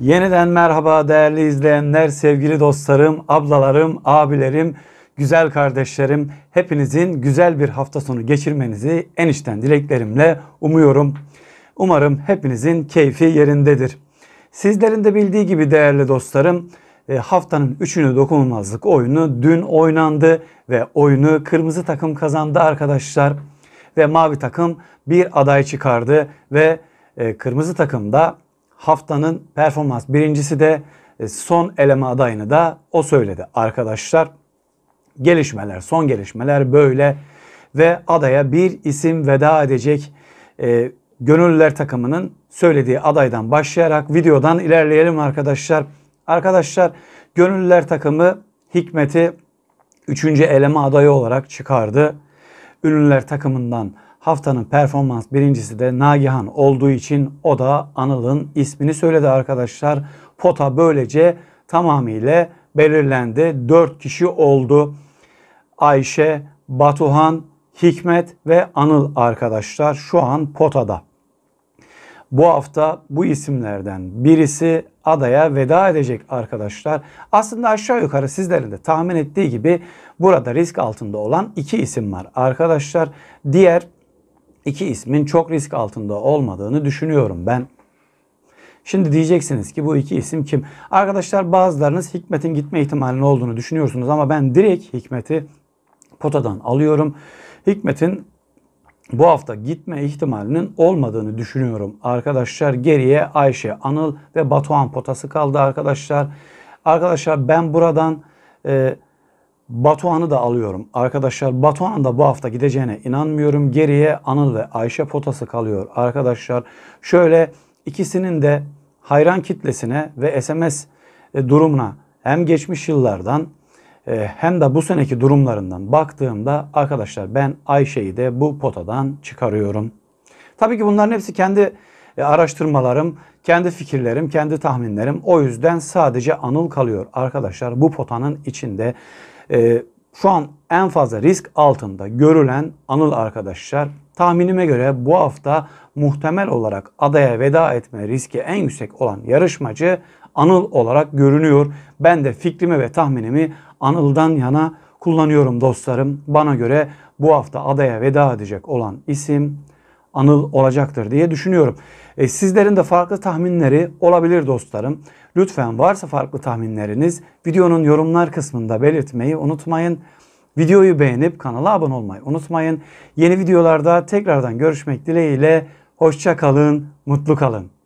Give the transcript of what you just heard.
Yeniden merhaba değerli izleyenler, sevgili dostlarım, ablalarım, abilerim, güzel kardeşlerim. Hepinizin güzel bir hafta sonu geçirmenizi en içten dileklerimle umuyorum. Umarım hepinizin keyfi yerindedir. Sizlerin de bildiği gibi değerli dostlarım, e, haftanın üçünü dokunulmazlık oyunu dün oynandı ve oyunu kırmızı takım kazandı arkadaşlar. Ve mavi takım bir aday çıkardı ve e, kırmızı takım da haftanın performans birincisi de e, son eleme adayını da o söyledi arkadaşlar. Gelişmeler, son gelişmeler böyle ve adaya bir isim veda edecek e, Gönüllüler takımının söylediği adaydan başlayarak videodan ilerleyelim arkadaşlar. Arkadaşlar Gönüllüler takımı Hikmet'i 3. eleme adayı olarak çıkardı ünlüler takımından haftanın performans birincisi de Nagihan olduğu için o da Anıl'ın ismini söyledi arkadaşlar. Pota böylece tamamıyla belirlendi. 4 kişi oldu. Ayşe, Batuhan, Hikmet ve Anıl arkadaşlar şu an potada. Bu hafta bu isimlerden birisi adaya veda edecek arkadaşlar. Aslında aşağı yukarı sizlerin de tahmin ettiği gibi burada risk altında olan iki isim var arkadaşlar. Diğer iki ismin çok risk altında olmadığını düşünüyorum ben. Şimdi diyeceksiniz ki bu iki isim kim? Arkadaşlar bazılarınız Hikmet'in gitme ihtimalinin olduğunu düşünüyorsunuz ama ben direkt Hikmet'i potadan alıyorum. Hikmet'in bu hafta gitme ihtimalinin olmadığını düşünüyorum. Arkadaşlar geriye Ayşe, Anıl ve Batuhan potası kaldı arkadaşlar. Arkadaşlar ben buradan e, Batuhan'ı da alıyorum. Arkadaşlar Batuhan da bu hafta gideceğine inanmıyorum. Geriye Anıl ve Ayşe potası kalıyor arkadaşlar. Şöyle ikisinin de hayran kitlesine ve SMS e, durumuna hem geçmiş yıllardan ee, hem de bu seneki durumlarından baktığımda arkadaşlar ben Ayşe'yi de bu potadan çıkarıyorum. Tabii ki bunların hepsi kendi e, araştırmalarım, kendi fikirlerim, kendi tahminlerim. O yüzden sadece anıl kalıyor arkadaşlar. Bu potanın içinde ee, şu an en fazla risk altında görülen anıl arkadaşlar. Tahminime göre bu hafta muhtemel olarak adaya veda etme riski en yüksek olan yarışmacı anıl olarak görünüyor. Ben de fikrimi ve tahminimi Anıl'dan yana kullanıyorum dostlarım. Bana göre bu hafta adaya veda edecek olan isim Anıl olacaktır diye düşünüyorum. E, sizlerin de farklı tahminleri olabilir dostlarım. Lütfen varsa farklı tahminleriniz videonun yorumlar kısmında belirtmeyi unutmayın. Videoyu beğenip kanala abone olmayı unutmayın. Yeni videolarda tekrardan görüşmek dileğiyle. Hoşça kalın, mutlu kalın.